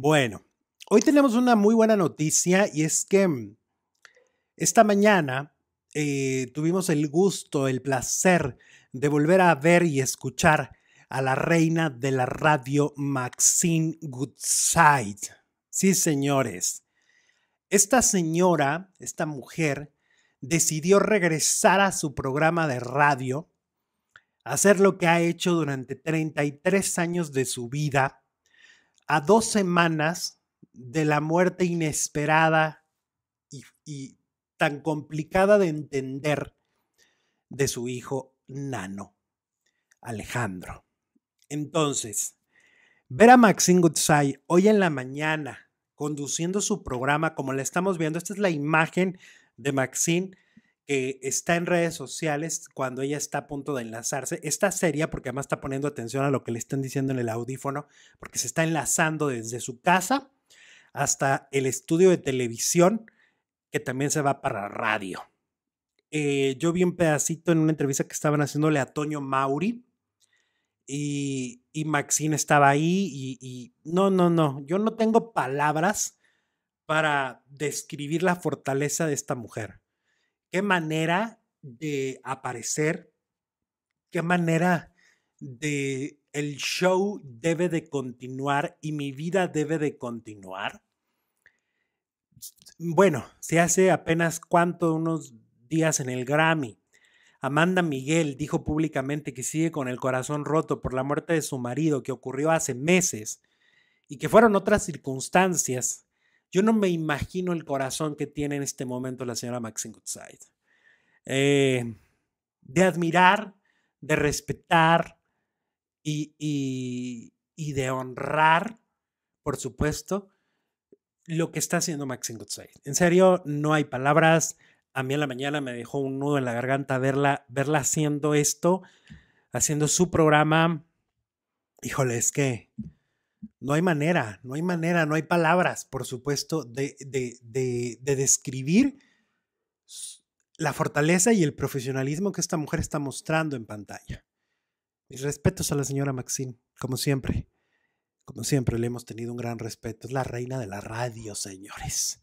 Bueno, hoy tenemos una muy buena noticia y es que mm, esta mañana eh, tuvimos el gusto, el placer de volver a ver y escuchar a la reina de la radio, Maxine Goodside. Sí, señores. Esta señora, esta mujer, decidió regresar a su programa de radio, hacer lo que ha hecho durante 33 años de su vida, a dos semanas de la muerte inesperada y, tan complicada de entender de su hijo Nano, Alejandro. Entonces, ver a Maxine Goodsay hoy en la mañana conduciendo su programa, como la estamos viendo, esta es la imagen de Maxine que está en redes sociales cuando ella está a punto de enlazarse. Está seria porque además está poniendo atención a lo que le están diciendo en el audífono, porque se está enlazando desde su casa hasta el estudio de televisión, que también se va para radio. Eh, yo vi un pedacito en una entrevista que estaban haciéndole a Toño Mauri y, Maxine estaba ahí y no, no, no, yo no tengo palabras para describir la fortaleza de esta mujer qué manera de aparecer, qué manera de el show debe de continuar y mi vida debe de continuar. Bueno, se hace apenas cuánto, unos días en el Grammy. Amanda Miguel dijo públicamente que sigue con el corazón roto por la muerte de su marido que ocurrió hace meses y que fueron otras circunstancias yo no me imagino el corazón que tiene en este momento la señora Maxine Goodside. Eh, de admirar, de respetar y, de honrar, por supuesto, lo que está haciendo Maxine Goodside. En serio, no hay palabras. A mí en la mañana me dejó un nudo en la garganta verla, verla haciendo esto, haciendo su programa. Híjole, es que no hay manera, no hay manera, no hay palabras, por supuesto, de, describir la fortaleza y el profesionalismo que esta mujer está mostrando en pantalla. Mis respetos a la señora Maxine, como siempre. Como siempre, le hemos tenido un gran respeto. Es la reina de la radio, señores.